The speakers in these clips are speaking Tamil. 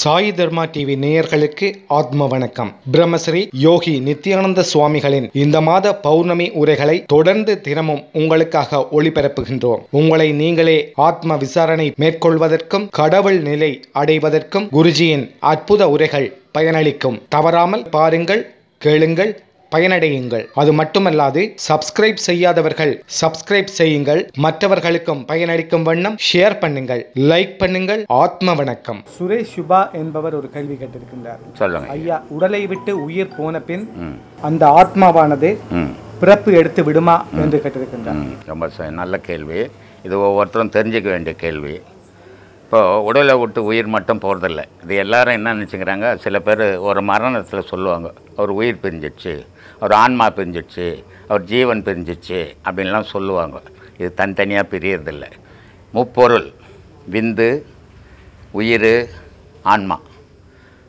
சாய் தர்மா டிவி நேயர்களுக்கு ஆத்ம வணக்கம் பிரம்மஸ்ரீ யோகி நித்யானந்த சுவாமிகளின் இந்த மாத பௌர்ணமி உரைகளை தொடர்ந்து தினமும் உங்களுக்காக ஒளிபரப்புகின்றோம் உங்களை நீங்களே ஆத்ம விசாரணை மேற்கொள்வதற்கும் கடவுள் நிலை அடைவதற்கும் குருஜியின் அற்புத உரைகள் பயனளிக்கும் தவறாமல் பாருங்கள் கேளுங்கள் பயனடையுங்கள் அது மட்டுமல்லாது சப்ஸ்கிரைப் செய்யாதவர்கள் சப்ஸ்கிரைப் செய்யுங்கள் மற்றவர்களுக்கும் பயனளிக்கும் வண்ணம் ஷேர் பண்ணுங்கள் லைக் பண்ணுங்கள் ஆத்ம வணக்கம் சுரேஷ் சுபா என்பவர் ஒரு கேள்வி கேட்டிருக்கின்றார் ஐயா உடலை விட்டு உயிர் போன பின் அந்த ஆத்மாவானது பிறப்பு எடுத்து விடுமா என்று கேட்டிருக்கின்றார் ரொம்ப நல்ல கேள்வி இது ஒவ்வொருத்தரும் தெரிஞ்சுக்க வேண்டிய கேள்வி இப்போது உடலை விட்டு உயிர் மட்டும் போகிறதில்ல இது எல்லாரும் என்ன நினச்சிக்கிறாங்க சில பேர் ஒரு மரணத்தில் சொல்லுவாங்க அவர் உயிர் பிரிஞ்சிடுச்சு அவர் ஆன்மா பிரிஞ்சிடுச்சு அவர் ஜீவன் பிரிஞ்சிடுச்சு அப்படின்லாம் சொல்லுவாங்க இது தனித்தனியாக பிரியறதில்லை முப்பொருள் விந்து உயிர் ஆன்மா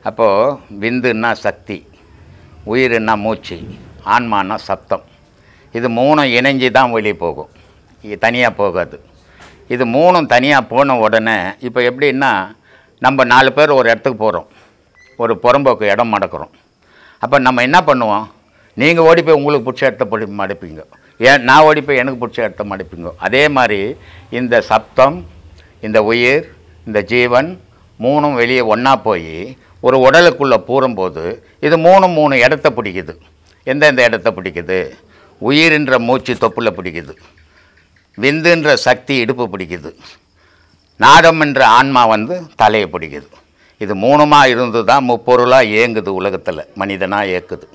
அப்போது விந்துன்னா சக்தி உயிர்னா மூச்சு ஆன்மானா சப்தம் இது மூணும் இணைஞ்சி தான் வெளியே போகும் தனியாக போகாது இது மூணும் தனியாக போன உடனே இப்போ எப்படின்னா நம்ம நாலு பேர் ஒரு இடத்துக்கு போகிறோம் ஒரு புறம்போக்கு இடம் மடக்கிறோம் அப்போ நம்ம என்ன பண்ணுவோம் நீங்கள் ஓடி போய் உங்களுக்கு பிடிச்ச இடத்த போய் மடிப்பீங்க ஏன் நான் ஓடி போய் எனக்கு பிடிச்ச இடத்த மடிப்பீங்க அதே மாதிரி இந்த சப்தம் இந்த உயிர் இந்த ஜீவன் மூணும் வெளியே ஒன்றா போய் ஒரு உடலுக்குள்ளே பூறும்போது இது மூணும் மூணு இடத்த பிடிக்குது எந்தெந்த இடத்த பிடிக்குது உயிர்ன்ற மூச்சு தொப்புல பிடிக்குது விந்துன்ற சக்தி இடுப்பு பிடிக்குது நாடம் என்ற ஆன்மா வந்து தலையை பிடிக்குது இது மூணுமாக இருந்து தான் முப்பொருளாக இயங்குது உலகத்தில் மனிதனாக இயக்குது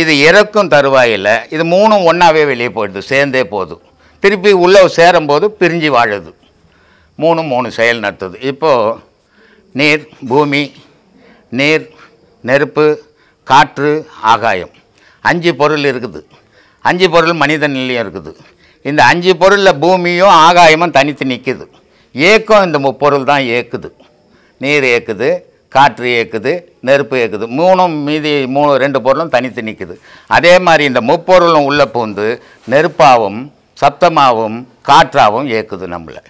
இது இறக்கும் தருவாயில் இது மூணும் ஒன்றாவே வெளியே போயிடுது சேர்ந்தே போதும் திருப்பி உள்ளே சேரும்போது பிரிஞ்சு வாழுது மூணு மூணு செயல் நடத்துது இப்போது நீர் பூமி நீர் நெருப்பு காற்று ஆகாயம் அஞ்சு பொருள் இருக்குது அஞ்சு பொருள் இல்லையும் இருக்குது இந்த அஞ்சு பொருளில் பூமியும் ஆகாயமும் தனித்து நிற்கிது ஏக்கம் இந்த முப்பொருள் தான் ஏக்குது நீர் ஏக்குது காற்று ஏக்குது நெருப்பு ஏக்குது மூணும் மீதி மூணு ரெண்டு பொருளும் தனித்து நிற்குது அதே மாதிரி இந்த முப்பொருளும் உள்ளே பூந்து நெருப்பாகவும் சப்தமாகவும் காற்றாகவும் ஏக்குது நம்மளை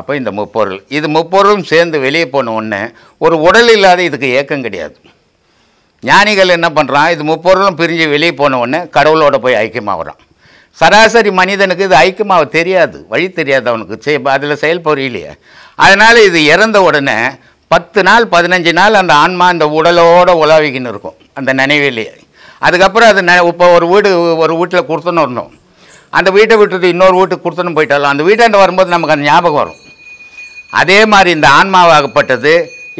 அப்போ இந்த முப்பொருள் இது முப்பொருளும் சேர்ந்து வெளியே போன ஒன்று ஒரு உடல் இல்லாத இதுக்கு ஏக்கம் கிடையாது ஞானிகள் என்ன பண்ணுறான் இது முப்பொருளும் பிரிஞ்சு வெளியே போன ஒன்று கடவுளோட போய் ஐக்கியமாகறான் சராசரி மனிதனுக்கு இது ஐக்கியமாக தெரியாது வழி தெரியாது அவனுக்கு செய் அதில் செயல் அதனால் இது இறந்த உடனே பத்து நாள் பதினஞ்சு நாள் அந்த ஆன்மா அந்த உடலோடு உலாவிக்கின்னு இருக்கும் அந்த நினைவிலேயே அதுக்கப்புறம் அது ந இப்போ ஒரு வீடு ஒரு வீட்டில் கொடுத்துன்னு இருந்தோம் அந்த வீட்டை விட்டுட்டு இன்னொரு வீட்டுக்கு கொடுத்துன்னு போயிட்டாலும் அந்த வீட்டாண்ட வரும்போது நமக்கு அந்த ஞாபகம் வரும் அதே மாதிரி இந்த ஆன்மாவாகப்பட்டது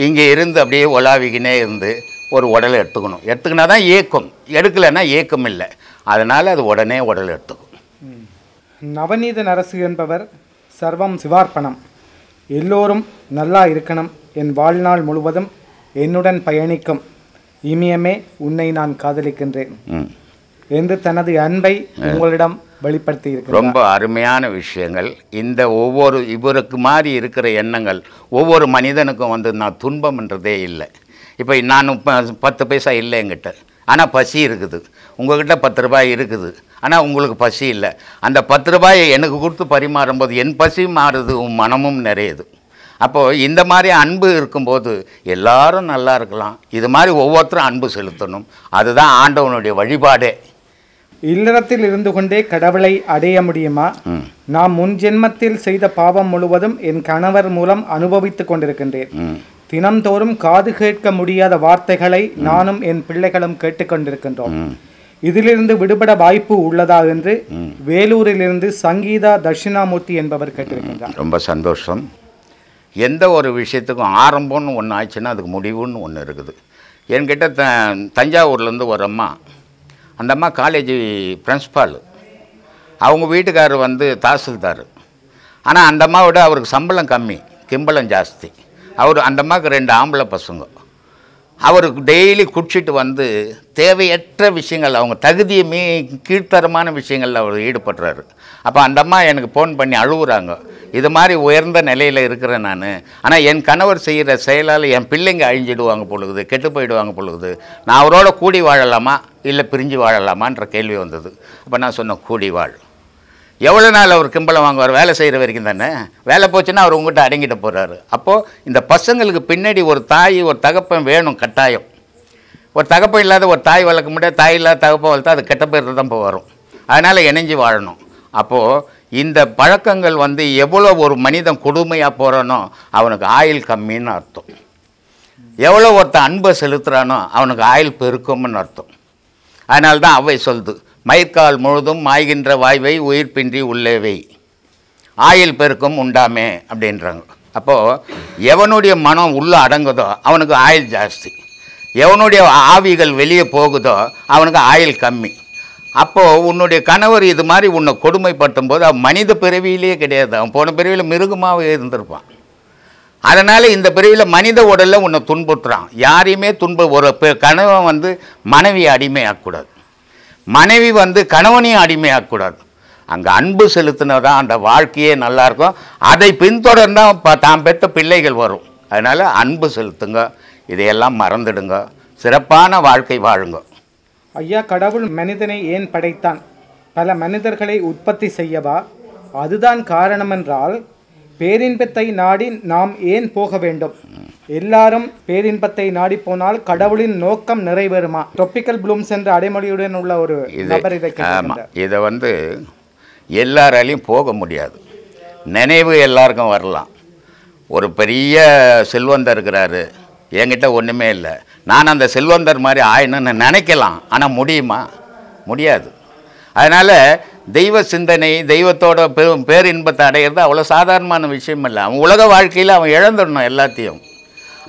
இங்கே இருந்து அப்படியே உலாவிக்கினே இருந்து ஒரு உடலை எடுத்துக்கணும் எடுத்துக்கினா தான் ஏக்கம் எடுக்கலைன்னா ஏக்கம் இல்லை அதனால் அது உடனே உடல் எடுத்துக்கும் நவநீத நரசு என்பவர் சர்வம் சிவார்ப்பணம் எல்லோரும் நல்லா இருக்கணும் என் வாழ்நாள் முழுவதும் என்னுடன் பயணிக்கும் இமயமே உன்னை நான் காதலிக்கின்றேன் என்று தனது அன்பை உங்களிடம் வெளிப்படுத்தி இருக்கு ரொம்ப அருமையான விஷயங்கள் இந்த ஒவ்வொரு இவருக்கு மாதிரி இருக்கிற எண்ணங்கள் ஒவ்வொரு மனிதனுக்கும் வந்து நான் துன்பம்ன்றதே இல்லை இப்போ நான் பத்து பைசா இல்லை என்கிட்ட ஆனால் பசி இருக்குது உங்கள்கிட்ட பத்து ரூபாய் இருக்குது ஆனால் உங்களுக்கு பசி இல்லை அந்த பத்து ரூபாயை எனக்கு கொடுத்து பரிமாறும்போது என் பசி மாறுது உன் மனமும் நிறையுது அப்போது இந்த மாதிரி அன்பு இருக்கும்போது எல்லாரும் நல்லா இருக்கலாம் இது மாதிரி ஒவ்வொருத்தரும் அன்பு செலுத்தணும் அதுதான் ஆண்டவனுடைய வழிபாடே இல்லறத்தில் இருந்து கொண்டே கடவுளை அடைய முடியுமா நான் முன் ஜென்மத்தில் செய்த பாவம் முழுவதும் என் கணவர் மூலம் அனுபவித்துக் கொண்டிருக்கின்றேன் தினந்தோறும் காது கேட்க முடியாத வார்த்தைகளை நானும் என் பிள்ளைகளும் கேட்டுக்கொண்டிருக்கின்றோம் இதிலிருந்து விடுபட வாய்ப்பு உள்ளதா என்று வேலூரிலிருந்து சங்கீதா தட்சிணாமூர்த்தி என்பவர் கேட்டிருக்கின்றார் ரொம்ப சந்தோஷம் எந்த ஒரு விஷயத்துக்கும் ஆரம்பம்னு ஒன்று ஆச்சுன்னா அதுக்கு முடிவுன்னு ஒன்று இருக்குது என்கிட்ட த தஞ்சாவூர்லேருந்து ஒரு அம்மா அந்த அம்மா காலேஜ் பிரின்ஸ்பால் அவங்க வீட்டுக்காரர் வந்து தாசில்தார் ஆனால் அந்த அம்மாவோட அவருக்கு சம்பளம் கம்மி கிம்பளம் ஜாஸ்தி அவர் அந்த அம்மாவுக்கு ரெண்டு ஆம்பளை பசங்க அவருக்கு டெய்லி குடிச்சிட்டு வந்து தேவையற்ற விஷயங்கள் அவங்க தகுதியை மீ கீழ்த்தரமான விஷயங்களில் அவர் ஈடுபடுறாரு அப்போ அந்த அம்மா எனக்கு ஃபோன் பண்ணி அழுகுறாங்க இது மாதிரி உயர்ந்த நிலையில் இருக்கிறேன் நான் ஆனால் என் கணவர் செய்கிற செயலால் என் பிள்ளைங்க அழிஞ்சிடுவாங்க பொழுது கெட்டு போயிடுவாங்க பொழுது நான் அவரோட கூடி வாழலாமா இல்லை பிரிஞ்சு வாழலாமான்ற கேள்வி வந்தது அப்போ நான் சொன்னேன் கூடி வாழ் எவ்வளோ நாள் அவர் கிம்பளம் வாங்குவார் வேலை செய்கிற வரைக்கும் தானே வேலை போச்சுன்னா அவர் உங்கள்கிட்ட அடங்கிட்டு போகிறாரு அப்போது இந்த பசங்களுக்கு பின்னாடி ஒரு தாய் ஒரு தகப்பன் வேணும் கட்டாயம் ஒரு தகப்பம் இல்லாத ஒரு தாய் வளர்க்க முடியாது தாய் இல்லாத தகப்பம் வளர்த்தா அது கெட்ட பேர் தான் இப்போ வரும் அதனால் இணைஞ்சு வாழணும் அப்போது இந்த பழக்கங்கள் வந்து எவ்வளோ ஒரு மனிதன் கொடுமையாக போகிறானோ அவனுக்கு ஆயில் கம்மின்னு அர்த்தம் எவ்வளோ ஒருத்தன் அன்பை செலுத்துகிறானோ அவனுக்கு ஆயில் பெருக்கும்னு அர்த்தம் அதனால தான் அவை சொல்லுது மயிர்கால் முழுதும் மாய்கின்ற வாய்வை உயிர்ப்பின்றி உள்ளவை ஆயில் பெருக்கம் உண்டாமே அப்படின்றாங்க அப்போது எவனுடைய மனம் உள்ளே அடங்குதோ அவனுக்கு ஆயில் ஜாஸ்தி எவனுடைய ஆவிகள் வெளியே போகுதோ அவனுக்கு ஆயில் கம்மி அப்போது உன்னுடைய கணவர் இது மாதிரி உன்னை கொடுமைப்படுத்தும் போது அவன் மனித பிறவியிலேயே கிடையாது அவன் போன பிறவியில் மிருகமாகவே இருந்திருப்பான் அதனால் இந்த பிறவியில் மனித உடலில் உன்னை துன்புறுத்துறான் யாரையுமே துன்ப ஒரு கணவன் வந்து மனைவி அடிமையாகக்கூடாது மனைவி வந்து கணவனையும் அடிமையாக்கக்கூடாது அங்கே அன்பு செலுத்தினதான் தான் அந்த வாழ்க்கையே நல்லாயிருக்கும் அதை பின்தொடர்ந்தால் இப்போ தான் பெற்ற பிள்ளைகள் வரும் அதனால் அன்பு செலுத்துங்க இதையெல்லாம் மறந்துடுங்க சிறப்பான வாழ்க்கை வாழுங்க ஐயா கடவுள் மனிதனை ஏன் படைத்தான் பல மனிதர்களை உற்பத்தி செய்யவா அதுதான் காரணம் என்றால் பேரின்பத்தை நாடி நாம் ஏன் போக வேண்டும் எல்லாரும் பேரின்பத்தை நாடி போனால் கடவுளின் நோக்கம் நிறைவேறுமா டொப்பிக்கல் ப்ளூம்ஸ் என்ற அடைமொழியுடன் உள்ள ஒரு நபர் இதை இதை வந்து எல்லாராலையும் போக முடியாது நினைவு எல்லாருக்கும் வரலாம் ஒரு பெரிய செல்வந்தர் இருக்கிறாரு என்கிட்ட ஒன்றுமே இல்லை நான் அந்த செல்வந்தர் மாதிரி ஆயினும்னு நினைக்கலாம் ஆனால் முடியுமா முடியாது அதனால் தெய்வ சிந்தனை தெய்வத்தோட பெரும் பேரின்பத்தை அடையிறது அவ்வளோ சாதாரணமான விஷயம் இல்லை அவன் உலக வாழ்க்கையில் அவன் இழந்துடணும் எல்லாத்தையும்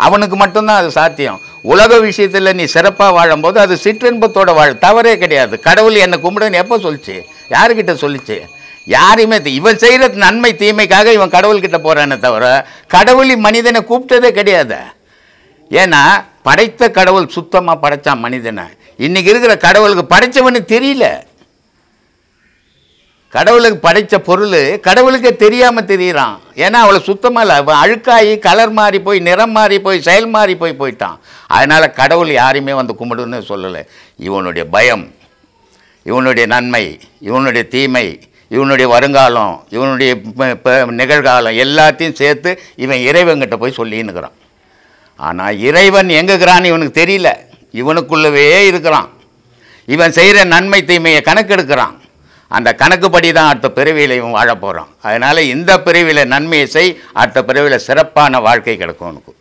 அவனுக்கு மட்டும்தான் அது சாத்தியம் உலக விஷயத்தில் நீ சிறப்பாக வாழும்போது அது சிற்றின்பத்தோட வாழ தவறே கிடையாது கடவுள் என்னை கும்பிடுன்னு எப்போ சொல்லிச்சு யாருக்கிட்ட சொல்லிச்சு யாரையுமே இவன் செய்கிற நன்மை தீமைக்காக இவன் கடவுள்கிட்ட போகிறானே தவிர கடவுள் மனிதனை கூப்பிட்டதே கிடையாது ஏன்னா படைத்த கடவுள் சுத்தமாக படைத்தான் மனிதனை இன்றைக்கி இருக்கிற கடவுளுக்கு படைத்தவனு தெரியல கடவுளுக்கு படைத்த பொருள் கடவுளுக்கே தெரியாமல் தெரியிறான் ஏன்னா அவளை சுத்தமாக இல்லை அவன் அழுக்காகி கலர் மாறி போய் நிறம் மாறி போய் செயல் மாறி போய் போயிட்டான் அதனால் கடவுள் யாரையுமே வந்து கும்பிடுன்னு சொல்லலை இவனுடைய பயம் இவனுடைய நன்மை இவனுடைய தீமை இவனுடைய வருங்காலம் இவனுடைய நிகழ்காலம் எல்லாத்தையும் சேர்த்து இவன் இறைவன்கிட்ட போய் சொல்லின்னுக்கிறான் ஆனால் இறைவன் எங்கேக்கிறான்னு இவனுக்கு தெரியல இவனுக்குள்ளவே இருக்கிறான் இவன் செய்கிற நன்மை தீமையை கணக்கெடுக்கிறான் அந்த கணக்குப்படி தான் அடுத்த பிறவியிலையும் வாழப்போகிறோம் அதனால் இந்த பிரிவில் நன்மையை செய் அடுத்த பிறவியில் சிறப்பான வாழ்க்கை கிடைக்கும் உனக்கு